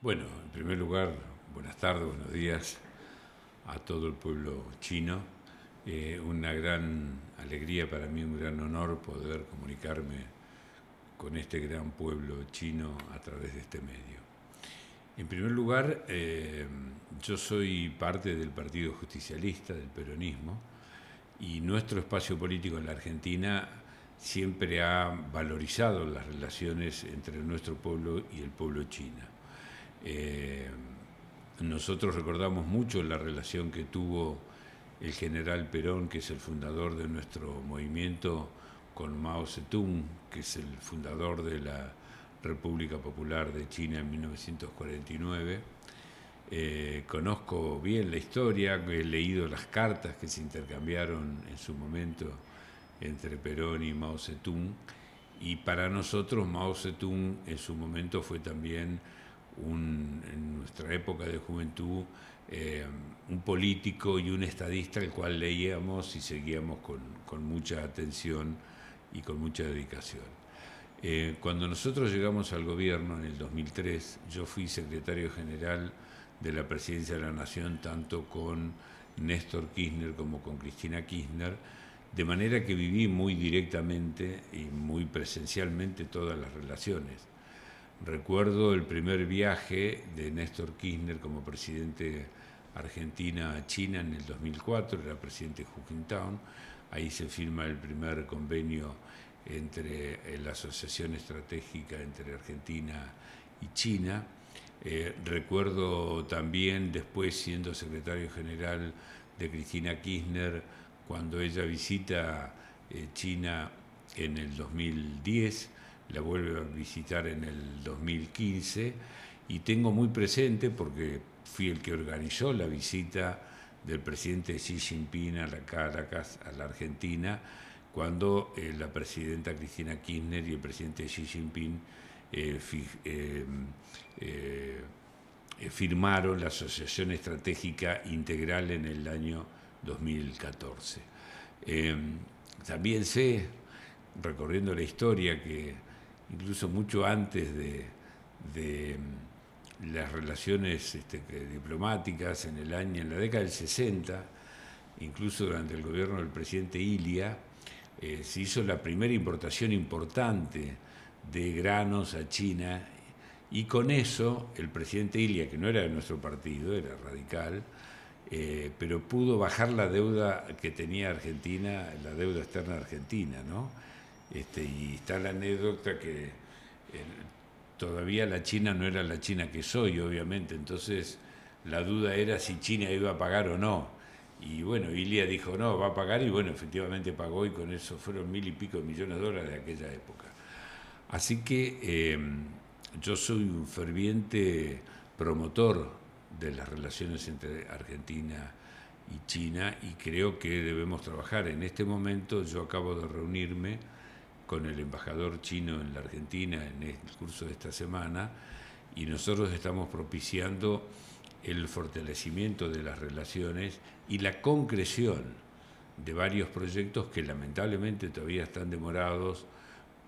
Bueno, en primer lugar, buenas tardes, buenos días a todo el pueblo chino. Eh, una gran alegría para mí, un gran honor poder comunicarme con este gran pueblo chino a través de este medio. En primer lugar, eh, yo soy parte del Partido Justicialista, del peronismo, y nuestro espacio político en la Argentina siempre ha valorizado las relaciones entre nuestro pueblo y el pueblo chino. Eh, nosotros recordamos mucho la relación que tuvo el general Perón, que es el fundador de nuestro movimiento, con Mao Zedong, que es el fundador de la República Popular de China en 1949. Eh, conozco bien la historia, he leído las cartas que se intercambiaron en su momento entre Perón y Mao Zedong, y para nosotros Mao Zedong en su momento fue también en nuestra época de juventud eh, un político y un estadista al cual leíamos y seguíamos con, mucha atención y con mucha dedicación. Eh, cuando nosotros llegamos al gobierno en el 2003, yo fui secretario general de la Presidencia de la Nación, tanto con Néstor Kirchner como con Cristina Kirchner, de manera que viví muy directamente y muy presencialmente todas las relaciones. Recuerdo el primer viaje de Néstor Kirchner como presidente Argentina a China en el 2004, era presidente de ahí se firma el primer convenio entre eh, la asociación estratégica entre Argentina y China. Eh, recuerdo también después siendo secretario general de Cristina Kirchner cuando ella visita eh, China en el 2010 la vuelve a visitar en el 2015 y tengo muy presente, porque fui el que organizó la visita del presidente Xi Jinping a la Caracas, a la Argentina, cuando eh, la presidenta Cristina Kirchner y el presidente Xi Jinping eh, eh, firmaron la Asociación Estratégica Integral en el año 2014. Em, también sé, recorriendo la historia, que incluso mucho antes de, mm, las relaciones este, diplomáticas en el año, en la década del 60, incluso durante el gobierno del presidente Ilia, eh, se hizo la primera importación importante de granos a China y con eso el presidente Ilia, que no era de nuestro partido, era radical, eh, pero pudo bajar la deuda que tenía Argentina, la deuda externa de argentina, ¿no? Este, y está la anécdota que todavía la China no era la China que soy, obviamente, entonces la duda era si China iba a pagar o no. Y bueno, Ilia dijo, no, va a pagar y bueno, efectivamente pagó y con eso fueron mil y pico millones de dólares de aquella época. Así que em, yo soy un ferviente promotor de las relaciones entre Argentina y China y creo que debemos trabajar. En este momento yo acabo de reunirme con el embajador chino en la Argentina en el curso de esta semana y nosotros estamos propiciando el fortalecimiento de las relaciones y la concreción de varios proyectos que lamentablemente todavía están demorados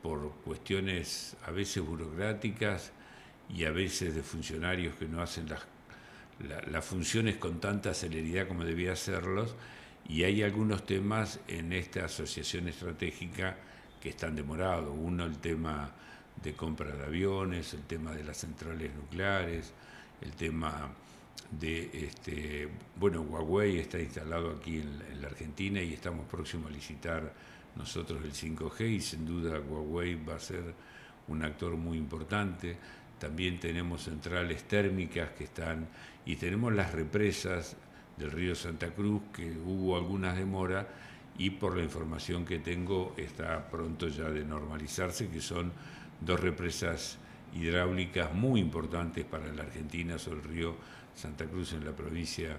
por cuestiones a veces burocráticas y a veces de funcionarios que no hacen las, las funciones con tanta celeridad como debía hacerlos. Y hay algunos temas en esta asociación estratégica que están demorados. Uno, el tema de compra de aviones, el tema de las centrales nucleares, el tema de, este, bueno, Huawei está instalado aquí en, en la Argentina y estamos próximos a licitar nosotros el 5G y sin duda Huawei va a ser un actor muy importante. También tenemos centrales térmicas que están y tenemos las represas del río Santa Cruz que hubo algunas demoras y por la información que tengo está pronto ya de normalizarse, que son dos represas hidráulicas muy importantes para la Argentina sobre el río Santa Cruz en la provincia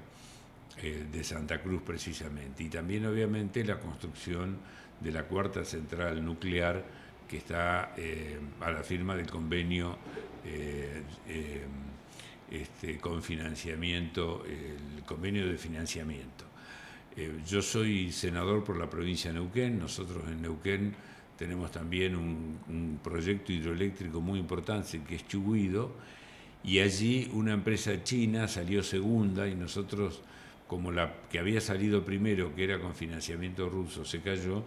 eh, de Santa Cruz precisamente. Y también obviamente la construcción de la cuarta central nuclear que está eh, a la firma del convenio eh, este, con financiamiento, el convenio de financiamiento. Eh, yo soy senador por la provincia de Neuquén, nosotros en Neuquén tenemos también un, proyecto hidroeléctrico muy importante que es Chuguido, y allí una empresa china salió segunda y nosotros, como la que había salido primero, que era con financiamiento ruso, se cayó,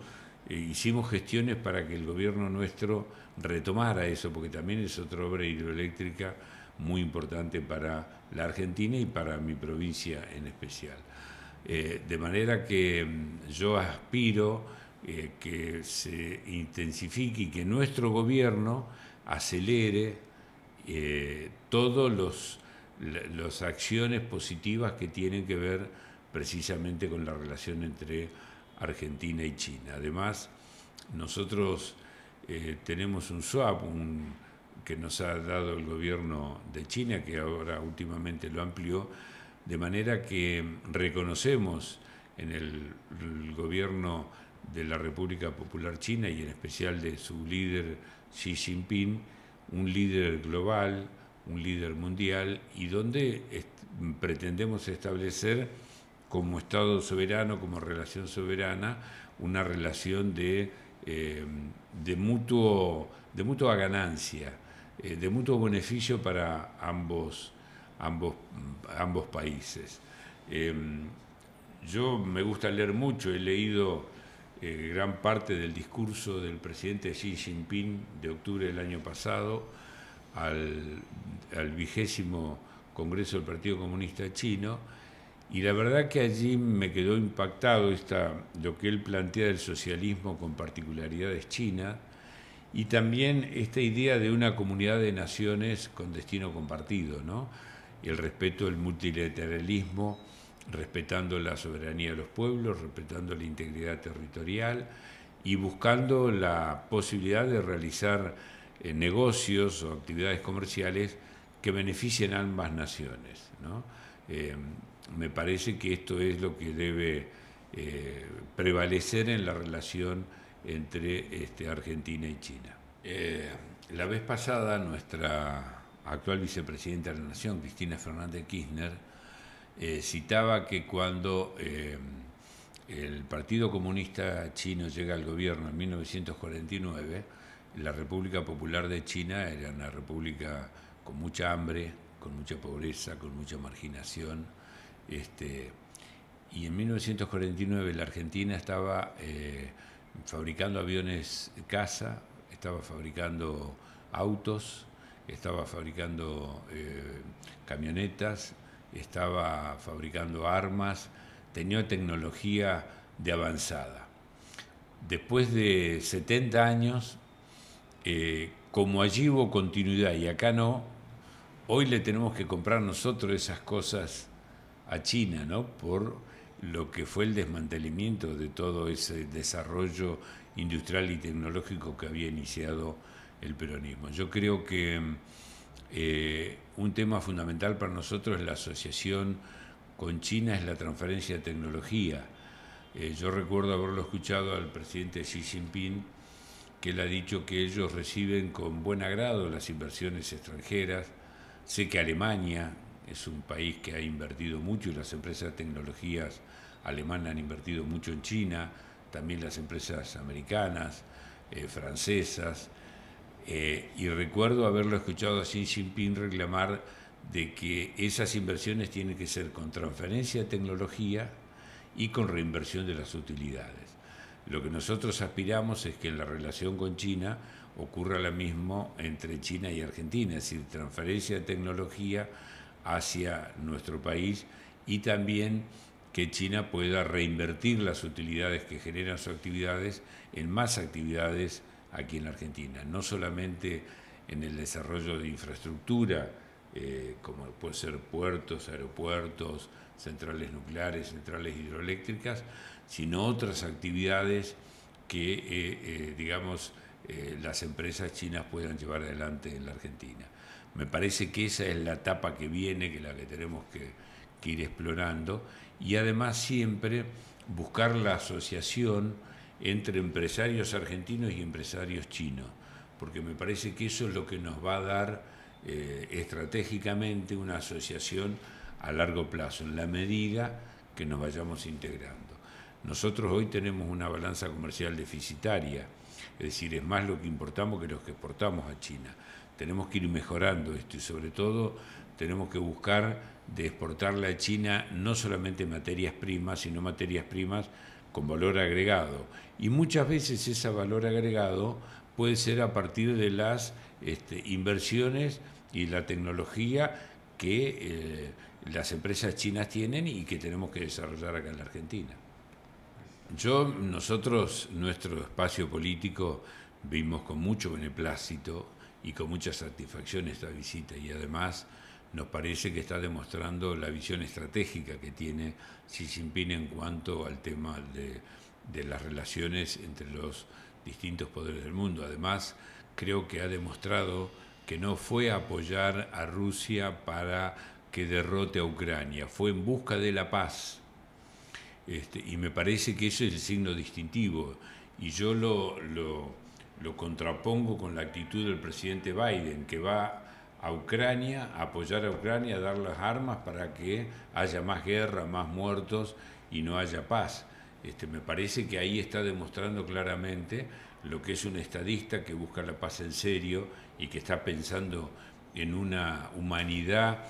eh, hicimos gestiones para que el gobierno nuestro retomara eso, porque también es otra obra hidroeléctrica muy importante para la Argentina y para mi provincia en especial. Eh, de manera que mm, yo aspiro eh, que se intensifique y que nuestro gobierno acelere eh, todas las acciones positivas que tienen que ver precisamente con la relación entre Argentina y China. Además, nosotros tenemos un swap, que nos ha dado el gobierno de China, que ahora últimamente lo amplió, de manera que reconocemos en el, gobierno de la República Popular China y en especial de su líder Xi Jinping, un líder global, un líder mundial y donde pretendemos establecer como Estado soberano, como relación soberana, una relación de, eh, de, mutuo, de mutua ganancia, eh, de mutuo beneficio para ambos ambos, ambos países. Em, yo me gusta leer mucho, he leído eh, gran parte del discurso del presidente Xi Jinping de octubre del año pasado al, al vigésimo Congreso del Partido Comunista Chino y la verdad que allí me quedó impactado lo que él plantea del socialismo con particularidades chinas y también esta idea de una comunidad de naciones con destino compartido, ¿no? el respeto del multilateralismo, respetando la soberanía de los pueblos, respetando la integridad territorial y buscando la posibilidad de realizar eh, negocios o actividades comerciales que beneficien a ambas naciones. Eh, me parece que esto es lo que debe eh, prevalecer en la relación entre este, Argentina y China. la vez pasada nuestra actual vicepresidenta de la Nación, Cristina Fernández Kirchner, eh, citaba que cuando eh, el Partido Comunista Chino llega al gobierno en 1949, la República Popular de China era una república con mucha hambre, con mucha pobreza, con mucha marginación. Este, y en 1949 la Argentina estaba eh, fabricando aviones casa, estaba fabricando autos, estaba fabricando eh, camionetas, estaba fabricando armas, tenía tecnología de avanzada. Después de 70 años, eh, como allí hubo continuidad y acá no, hoy le tenemos que comprar nosotros esas cosas a China, ¿no? Por lo que fue el desmantelamiento de todo ese desarrollo industrial y tecnológico que había iniciado el peronismo. Yo creo que eh, un tema fundamental para nosotros es la asociación con China, es la transferencia de tecnología. Eh, yo recuerdo haberlo escuchado al presidente Xi Jinping, que él ha dicho que ellos reciben con buen agrado las inversiones extranjeras. Sé que Alemania es un país que ha invertido mucho y las empresas de tecnologías alemanas han invertido mucho en China, también las empresas americanas, eh, francesas. Eh, y recuerdo haberlo escuchado a Xi Jinping reclamar de que esas inversiones tienen que ser con transferencia de tecnología y con reinversión de las utilidades. Lo que nosotros aspiramos es que en la relación con China ocurra lo mismo entre China y Argentina, es decir, transferencia de tecnología hacia nuestro país y también que China pueda reinvertir las utilidades que generan sus actividades en más actividades aquí en la Argentina, no solamente en el desarrollo de infraestructura, eh, como puede ser puertos, aeropuertos, centrales nucleares, centrales hidroeléctricas, sino otras actividades que, eh, eh, digamos, las empresas chinas puedan llevar adelante en la Argentina. Me parece que esa es la etapa que viene, que es la que tenemos que ir explorando, y además siempre buscar la asociación entre empresarios argentinos y empresarios chinos, porque me parece que eso es lo que nos va a dar eh, estratégicamente una asociación a largo plazo, en la medida que nos vayamos integrando. Nosotros hoy tenemos una balanza comercial deficitaria, es decir, es más lo que importamos que lo que exportamos a China. Tenemos que ir mejorando esto y sobre todo tenemos que buscar de exportarle a China no solamente materias primas, sino materias primas con valor agregado. Y muchas veces ese valor agregado puede ser a partir de las este, inversiones y la tecnología que eh, las empresas chinas tienen y que tenemos que desarrollar acá en la Argentina. Yo, nosotros, nuestro espacio político, vimos con mucho beneplácito y con mucha satisfacción esta visita y además nos parece que está demostrando la visión estratégica que tiene Xi Jinping en cuanto al tema de, las relaciones entre los distintos poderes del mundo. Además, creo que ha demostrado que no fue a apoyar a Rusia para que derrote a Ucrania, fue en busca de la paz. Este, y me parece que ese es el signo distintivo. Y yo lo, lo, lo contrapongo con la actitud del presidente Biden, que va a Ucrania, apoyar a Ucrania, dar las armas para que haya más guerra, más muertos y no haya paz. Este, me parece que ahí está demostrando claramente lo que es un estadista que busca la paz en serio y que está pensando en una humanidad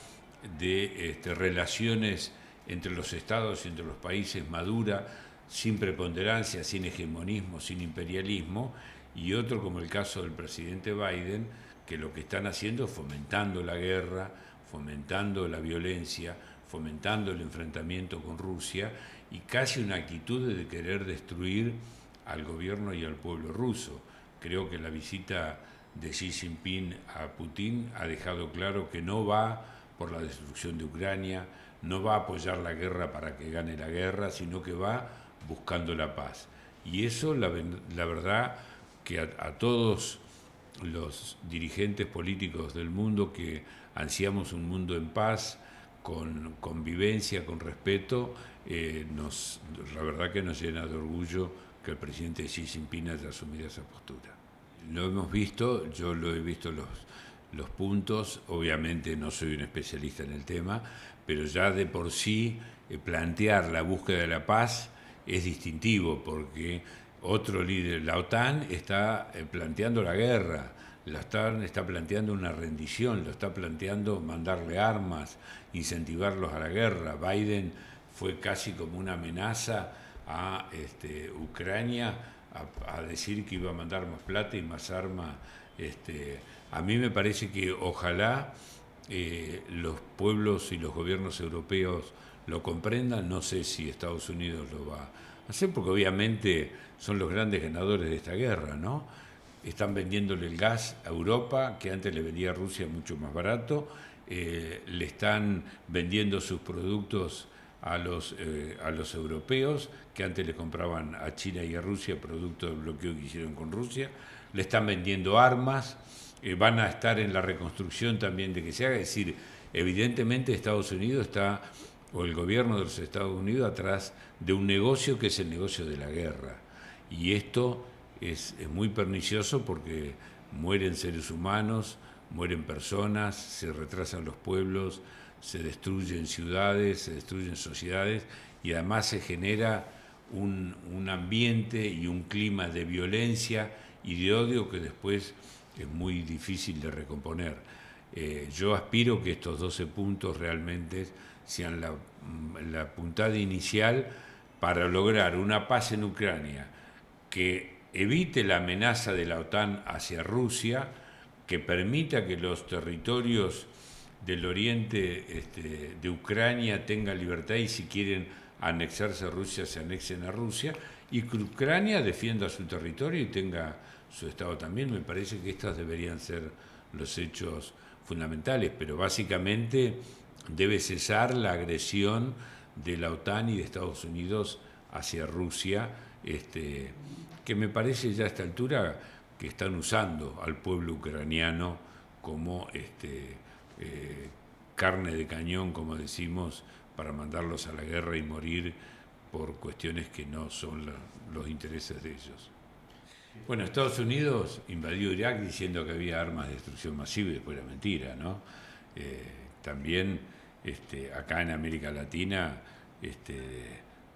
de este, relaciones entre los estados y entre los países madura, sin preponderancia, sin hegemonismo, sin imperialismo, y otro como el caso del presidente Biden, que lo que están haciendo es fomentando la guerra, fomentando la violencia, fomentando el enfrentamiento con Rusia y casi una actitud de querer destruir al gobierno y al pueblo ruso. Creo que la visita de Xi Jinping a Putin ha dejado claro que no va por la destrucción de Ucrania, no va a apoyar la guerra para que gane la guerra, sino que va buscando la paz. Y eso, la, verdad, que a todos los dirigentes políticos del mundo que ansiamos un mundo en paz, con convivencia, con respeto, eh, nos, la verdad que nos llena de orgullo que el presidente Xi Jinping haya asumido esa postura. Lo hemos visto, yo lo he visto los, los puntos, obviamente no soy un especialista en el tema, pero ya de por sí eh, plantear la búsqueda de la paz es distintivo porque otro líder, la OTAN está eh, planteando la guerra, la OTAN está planteando una rendición, lo está planteando mandarle armas, incentivarlos a la guerra. Biden fue casi como una amenaza a este, Ucrania a, decir que iba a mandar más plata y más armas. Este, a mí me parece que ojalá eh, los pueblos y los gobiernos europeos lo comprendan, no sé si Estados Unidos lo va a porque obviamente son los grandes ganadores de esta guerra, ¿no? Están vendiéndole el gas a Europa, que antes le vendía a Rusia mucho más barato, eh, le están vendiendo sus productos a los, eh, a los europeos, que antes les compraban a China y a Rusia producto del bloqueo que hicieron con Rusia, le están vendiendo armas, eh, van a estar en la reconstrucción también de que se haga, es decir, evidentemente Estados Unidos está o el gobierno de los Estados Unidos atrás de un negocio que es el negocio de la guerra. Y esto es, muy pernicioso porque mueren seres humanos, mueren personas, se retrasan los pueblos, se destruyen ciudades, se destruyen sociedades y además se genera un, ambiente y un clima de violencia y de odio que después es muy difícil de recomponer. Eh, yo aspiro que estos 12 puntos realmente sean la, puntada inicial para lograr una paz en Ucrania que evite la amenaza de la OTAN hacia Rusia, que permita que los territorios del oriente este, de Ucrania tengan libertad y si quieren anexarse a Rusia, se anexen a Rusia, y que Ucrania defienda su territorio y tenga su Estado también. Me parece que estos deberían ser los hechos fundamentales, pero básicamente debe cesar la agresión de la OTAN y de Estados Unidos hacia Rusia, este, que me parece ya a esta altura que están usando al pueblo ucraniano como este, eh, carne de cañón, como decimos, para mandarlos a la guerra y morir por cuestiones que no son los intereses de ellos. Bueno, Estados Unidos invadió Irak diciendo que había armas de destrucción masiva y después era mentira, ¿no? Eh, también este, acá en América Latina este,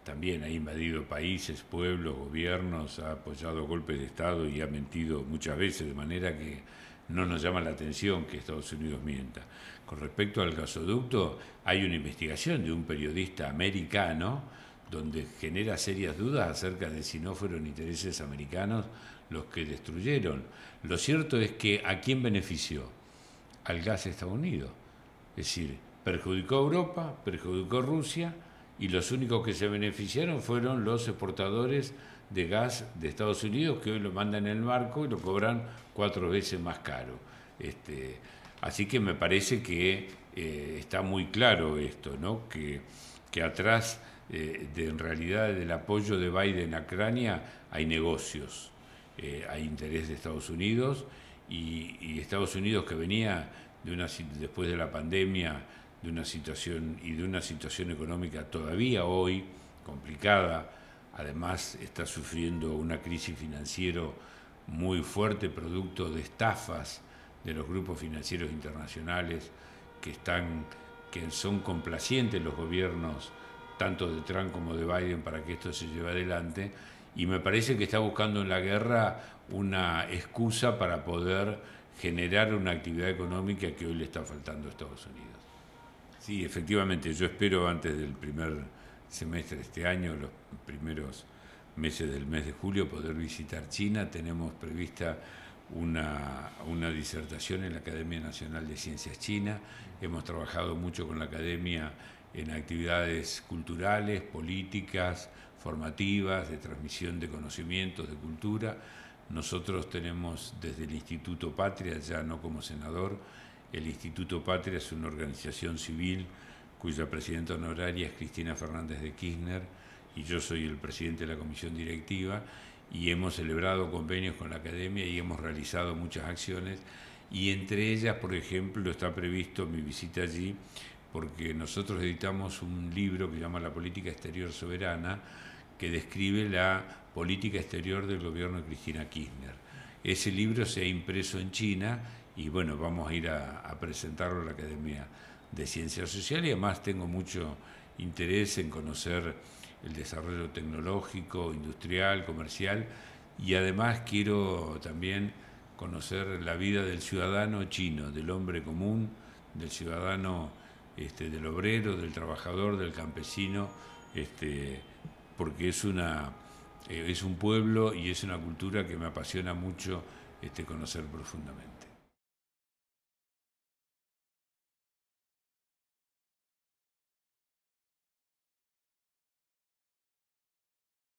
también ha invadido países, pueblos, gobiernos, ha apoyado golpes de Estado y ha mentido muchas veces, de manera que no nos llama la atención que Estados Unidos mienta. Con respecto al gasoducto, hay una investigación de un periodista americano donde genera serias dudas acerca de si no fueron intereses americanos los que destruyeron. Lo cierto es que ¿a quién benefició? Al gas Estados Unidos Es decir, perjudicó a Europa, perjudicó a Rusia y los únicos que se beneficiaron fueron los exportadores de gas de Estados Unidos que hoy lo mandan en el marco y lo cobran cuatro veces más caro. Este, así que me parece que eh, está muy claro esto, ¿no? que, que atrás eh, de, en realidad del apoyo de Biden a Ucrania hay negocios, eh, hay interés de Estados Unidos y, Estados Unidos que venía de una, después de la pandemia de una situación y de una situación económica todavía hoy complicada. Además está sufriendo una crisis financiera muy fuerte producto de estafas de los grupos financieros internacionales que están que son complacientes los gobiernos tanto de Trump como de Biden para que esto se lleve adelante y me parece que está buscando en la guerra una excusa para poder generar una actividad económica que hoy le está faltando a Estados Unidos. Sí, efectivamente, yo espero antes del primer semestre de este año, los primeros meses del mes de julio, poder visitar China. Tenemos prevista una, una disertación en la Academia Nacional de Ciencias China. Hemos trabajado mucho con la Academia en actividades culturales, políticas, formativas, de transmisión de conocimientos, de cultura. Nosotros tenemos desde el Instituto Patria, ya no como senador, el Instituto Patria es una organización civil cuya presidenta honoraria es Cristina Fernández de Kirchner y yo soy el presidente de la comisión directiva y hemos celebrado convenios con la academia y hemos realizado muchas acciones y entre ellas, por ejemplo, está previsto mi visita allí porque nosotros editamos un libro que se llama La Política Exterior Soberana que describe la política exterior del gobierno de Cristina Kirchner. Ese libro se ha impreso en China y bueno, vamos a ir a, presentarlo a la Academia de Ciencias Sociales y además tengo mucho interés en conocer el desarrollo tecnológico, industrial, comercial y además quiero también conocer la vida del ciudadano chino, del hombre común, del ciudadano, este, del obrero, del trabajador, del campesino, este, porque es una eh, es un pueblo y es una cultura que me apasiona mucho este, conocer profundamente.